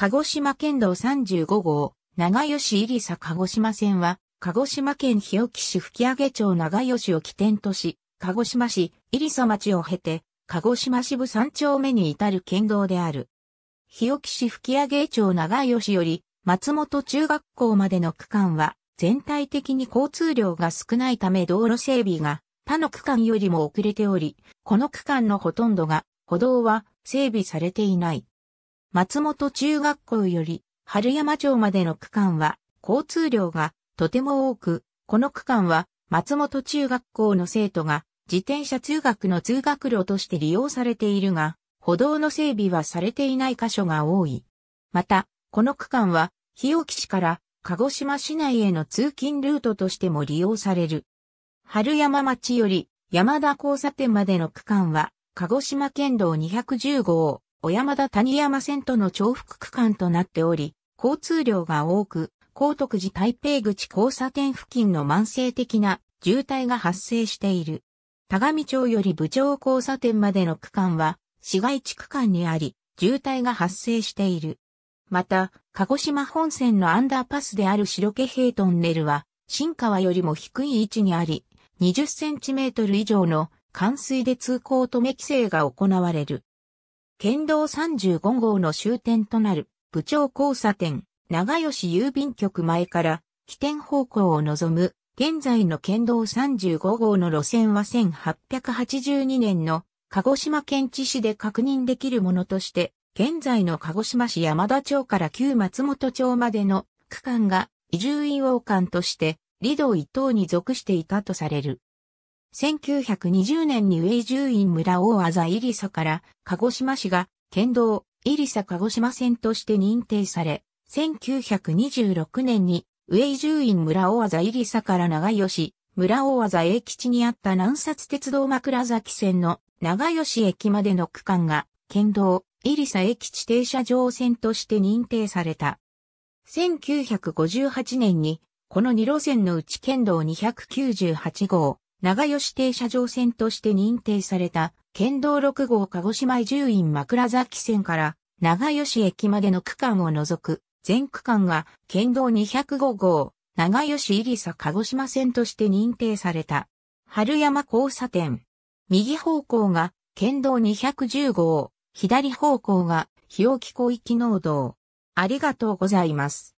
鹿児島県道35号、長吉入佐鹿児島線は、鹿児島県日置市吹上町長吉を起点とし、鹿児島市入佐町を経て、鹿児島支部3丁目に至る県道である。日置市吹上町長吉より、松本中学校までの区間は、全体的に交通量が少ないため道路整備が他の区間よりも遅れており、この区間のほとんどが、歩道は整備されていない。松本中学校より春山町までの区間は交通量がとても多く、この区間は松本中学校の生徒が自転車通学の通学路として利用されているが、歩道の整備はされていない箇所が多い。また、この区間は日置市から鹿児島市内への通勤ルートとしても利用される。春山町より山田交差点までの区間は鹿児島県道210号、小山田谷山線との重複区間となっており、交通量が多く、高徳寺台北口交差点付近の慢性的な渋滞が発生している。田上町より部長交差点までの区間は、市街地区間にあり、渋滞が発生している。また、鹿児島本線のアンダーパスである白毛平トンネルは、新川よりも低い位置にあり、20センチメートル以上の冠水で通行止め規制が行われる。県道35号の終点となる、部長交差点、長吉郵便局前から、起点方向を望む、現在の県道35号の路線は1882年の鹿児島県知事で確認できるものとして、現在の鹿児島市山田町から旧松本町までの区間が移住院王間として、離道一等に属していたとされる。1920年に上住院村大あ入いりから鹿児島市が県道入りさ鹿児島線として認定され、1926年に上住院村大あ入いりから長吉村大あざ駅地にあった南札鉄道枕崎線の長吉駅までの区間が県道入りさ駅地停車場線として認定された。1958年にこの2路線のうち県道298号、長吉停車場線として認定された、県道6号鹿児島移住院枕崎線から長吉駅までの区間を除く、全区間が県道205号、長吉入佐鹿児島線として認定された。春山交差点。右方向が県道210号、左方向が日置広域農道。ありがとうございます。